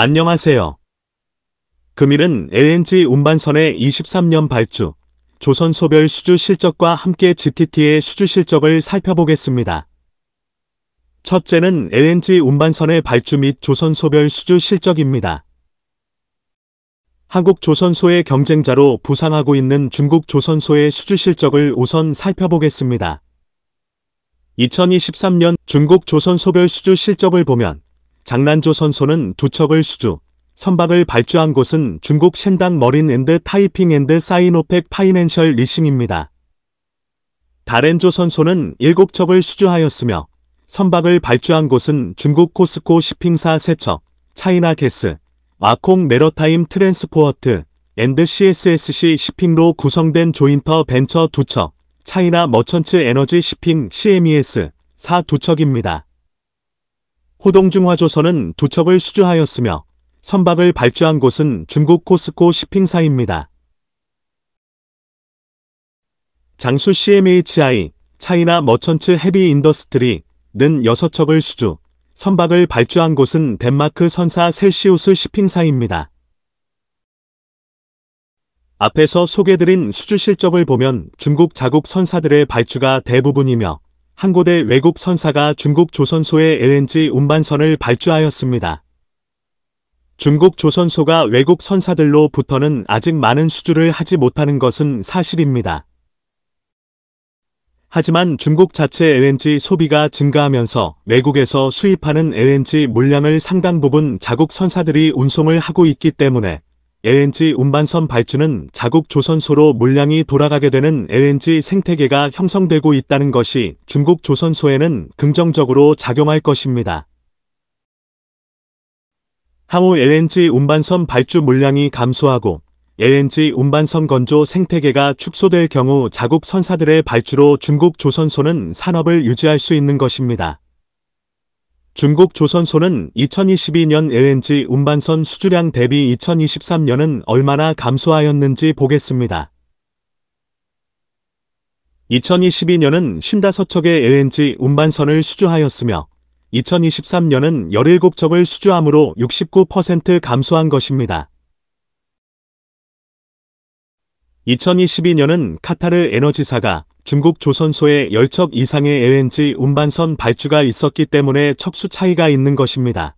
안녕하세요. 금일은 LNG 운반선의 23년 발주, 조선소별 수주 실적과 함께 GTT의 수주 실적을 살펴보겠습니다. 첫째는 LNG 운반선의 발주 및 조선소별 수주 실적입니다. 한국 조선소의 경쟁자로 부상하고 있는 중국 조선소의 수주 실적을 우선 살펴보겠습니다. 2023년 중국 조선소별 수주 실적을 보면 장난조 선소는 두 척을 수주, 선박을 발주한 곳은 중국 셴당 머린 앤드 타이핑 앤드 사이노팩 파이낸셜 리싱입니다. 다렌조 선소는 7척을 수주하였으며 선박을 발주한 곳은 중국 코스코 s 핑사 3척, 차이나 게스, 와콩 메러타임 트랜스포어트, 앤드 CSSC s 핑로 구성된 조인터 벤처 2척, 차이나 머천츠 에너지 s 핑 CMES 4두척입니다 호동중화 조선은 두 척을 수주하였으며 선박을 발주한 곳은 중국 코스코 s 핑사입니다 장수 CMHI, 차이나 머천츠 헤비 인더스트리는 6척을 수주, 선박을 발주한 곳은 덴마크 선사 셀시우스 s 핑사입니다 앞에서 소개드린 수주 실적을 보면 중국 자국 선사들의 발주가 대부분이며 한 고대 외국 선사가 중국 조선소의 LNG 운반선을 발주하였습니다. 중국 조선소가 외국 선사들로부터는 아직 많은 수주를 하지 못하는 것은 사실입니다. 하지만 중국 자체 LNG 소비가 증가하면서 외국에서 수입하는 LNG 물량을 상당 부분 자국 선사들이 운송을 하고 있기 때문에 LNG 운반선 발주는 자국 조선소로 물량이 돌아가게 되는 LNG 생태계가 형성되고 있다는 것이 중국 조선소에는 긍정적으로 작용할 것입니다. 항호 LNG 운반선 발주 물량이 감소하고 LNG 운반선 건조 생태계가 축소될 경우 자국 선사들의 발주로 중국 조선소는 산업을 유지할 수 있는 것입니다. 중국 조선소는 2022년 LNG 운반선 수주량 대비 2023년은 얼마나 감소하였는지 보겠습니다. 2022년은 55척의 LNG 운반선을 수주하였으며 2023년은 17척을 수주함으로 69% 감소한 것입니다. 2022년은 카타르 에너지사가 중국 조선소에 10척 이상의 LNG 운반선 발주가 있었기 때문에 척수 차이가 있는 것입니다.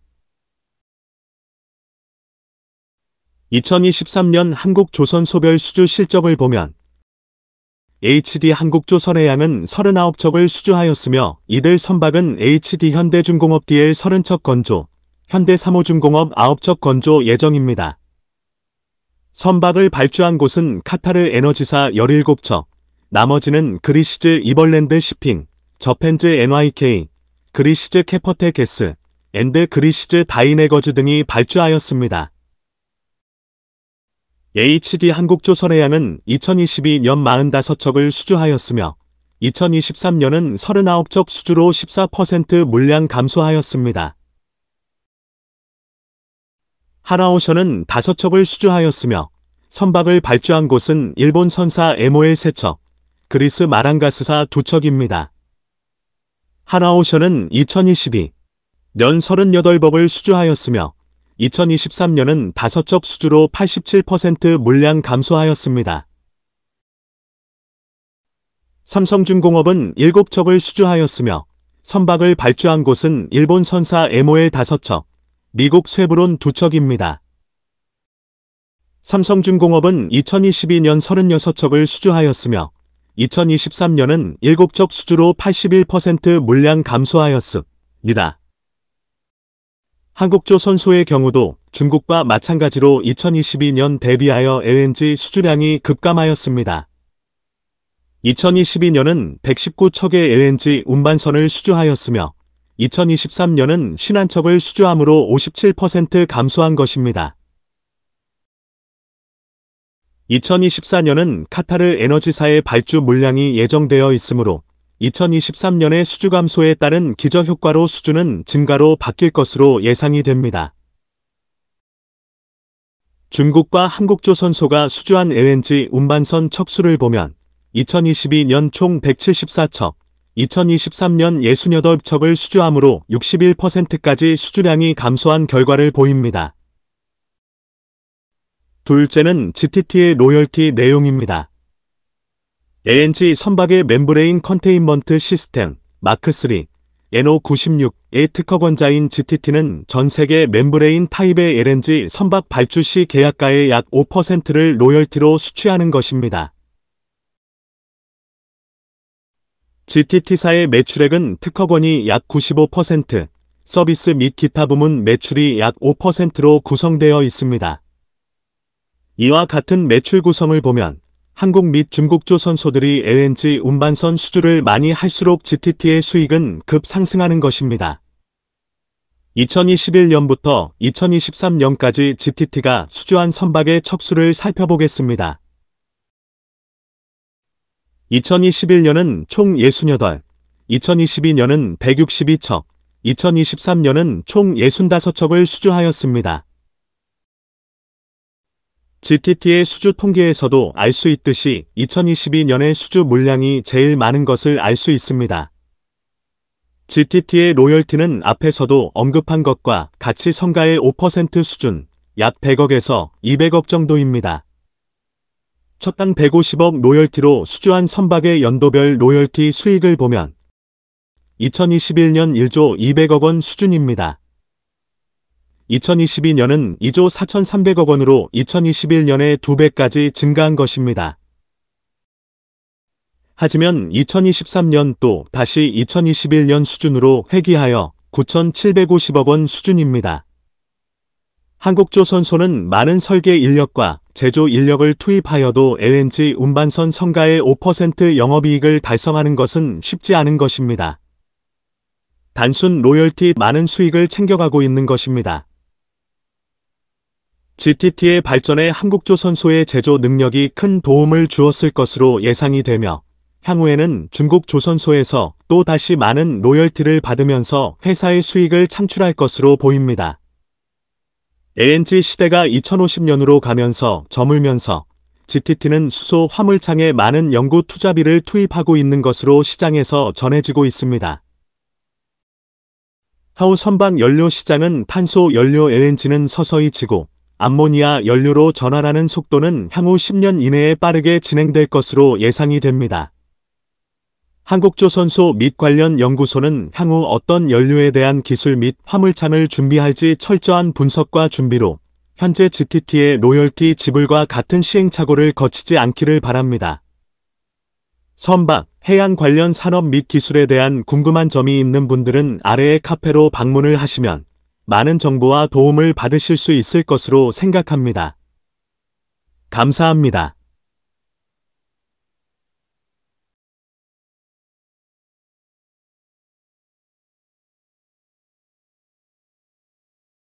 2023년 한국 조선소별 수주 실적을 보면 HD 한국조선의 양은 39척을 수주하였으며 이들 선박은 HD 현대중공업 DL 30척 건조, 현대 3호중공업 9척 건조 예정입니다. 선박을 발주한 곳은 카타르 에너지사 17척, 나머지는 그리시즈 이벌랜드 시핑, 저펜즈 NYK, 그리시즈 캐퍼테 게스, 앤드 그리시즈 다이네거즈 등이 발주하였습니다. HD 한국조선의 양은 2022년 45척을 수주하였으며 2023년은 39척 수주로 14% 물량 감소하였습니다. 하나오션은 5척을 수주하였으며 선박을 발주한 곳은 일본 선사 MOL 3척, 그리스 마랑가스사 두 척입니다. 하나오션은 2022년 38법을 수주하였으며 2023년은 5척 수주로 87% 물량 감소하였습니다. 삼성중공업은 7척을 수주하였으며 선박을 발주한 곳은 일본 선사 MOL 5척, 미국 쇠브론 2척입니다. 삼성중공업은 2022년 36척을 수주하였으며 2023년은 7척 수주로 81% 물량 감소하였습니다. 한국조 선소의 경우도 중국과 마찬가지로 2022년 대비하여 LNG 수주량이 급감하였습니다. 2022년은 119척의 LNG 운반선을 수주하였으며 2023년은 51척을 수주함으로 57% 감소한 것입니다. 2024년은 카타르 에너지사의 발주 물량이 예정되어 있으므로 2023년의 수주 감소에 따른 기저효과로 수주는 증가로 바뀔 것으로 예상이 됩니다. 중국과 한국조 선소가 수주한 LNG 운반선 척수를 보면 2022년 총 174척, 2023년 68척을 수주함으로 61%까지 수주량이 감소한 결과를 보입니다. 둘째는 GTT의 로열티 내용입니다. ANG 선박의 멤브레인 컨테인먼트 시스템 마크3 NO96의 특허권자인 GTT는 전 세계 멤브레인 타입의 LNG 선박 발주 시 계약가의 약 5%를 로열티로 수취하는 것입니다. GTT사의 매출액은 특허권이 약 95%, 서비스 및 기타 부문 매출이 약 5%로 구성되어 있습니다. 이와 같은 매출 구성을 보면 한국 및 중국조 선소들이 LNG 운반선 수주를 많이 할수록 GTT의 수익은 급상승하는 것입니다. 2021년부터 2023년까지 GTT가 수주한 선박의 척수를 살펴보겠습니다. 2021년은 총 68, 2022년은 162척, 2023년은 총 65척을 수주하였습니다. GTT의 수주 통계에서도 알 수 있듯이 2022년의 수주 물량이 제일 많은 것을 알 수 있습니다. GTT의 로열티는 앞에서도 언급한 것과 같이 성가의 5% 수준, 약 100억에서 200억 정도입니다. 첫 단 150억 로열티로 수주한 선박의 연도별 로열티 수익을 보면 2021년 1조 200억 원 수준입니다. 2022년은 2조 4,300억 원으로 2021년의 2배까지 증가한 것입니다. 하지만 2023년 또 다시 2021년 수준으로 회귀하여 9,750억 원 수준입니다. 한국조선소는 많은 설계 인력과 제조 인력을 투입하여도 LNG 운반선 성가의 5% 영업이익을 달성하는 것은 쉽지 않은 것입니다. 단순 로열티 많은 수익을 챙겨가고 있는 것입니다. GTT의 발전에 한국조선소의 제조 능력이 큰 도움을 주었을 것으로 예상이 되며 향후에는 중국 조선소에서 또 다시 많은 로열티를 받으면서 회사의 수익을 창출할 것으로 보입니다. LNG 시대가 2050년으로 가면서 저물면서 GTT는 수소 화물창에 많은 연구 투자비를 투입하고 있는 것으로 시장에서 전해지고 있습니다. 하우 선박 연료 시장은 탄소 연료 LNG는 서서히 지고 암모니아 연료로 전환하는 속도는 향후 10년 이내에 빠르게 진행될 것으로 예상이 됩니다. 한국조선소 및 관련 연구소는 향후 어떤 연료에 대한 기술 및 화물창을 준비할지 철저한 분석과 준비로 현재 GTT의 로열티 지불과 같은 시행착오를 거치지 않기를 바랍니다. 선박, 해양 관련 산업 및 기술에 대한 궁금한 점이 있는 분들은 아래의 카페로 방문을 하시면 많은 정보와 도움을 받으실 수 있을 것으로 생각합니다. 감사합니다.